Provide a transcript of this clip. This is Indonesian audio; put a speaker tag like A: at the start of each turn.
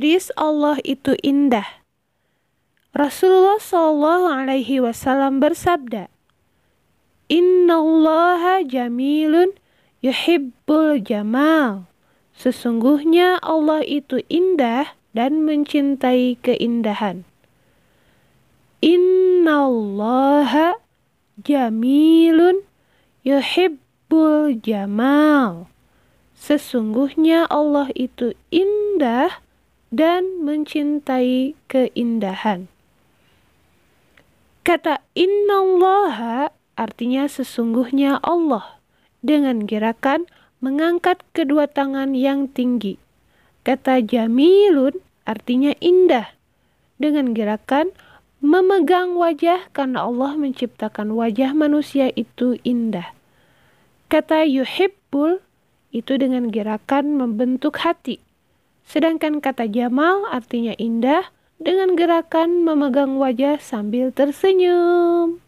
A: hadis Allah itu indah. Rasulullah Shallallahu Alaihi Wasallam bersabda, Inna Allah jamilun yuhibbul jamal. Sesungguhnya Allah itu indah dan mencintai keindahan. Inna Allah jamilun yuhibbul jamal. Sesungguhnya Allah itu indah dan mencintai keindahan. Kata innallaha artinya sesungguhnya Allah dengan gerakan mengangkat kedua tangan yang tinggi. Kata jamilun artinya indah dengan gerakan memegang wajah karena Allah menciptakan wajah manusia itu indah. Kata yuhibbul itu dengan gerakan membentuk hati Sedangkan kata Jamal artinya indah dengan gerakan memegang wajah sambil tersenyum.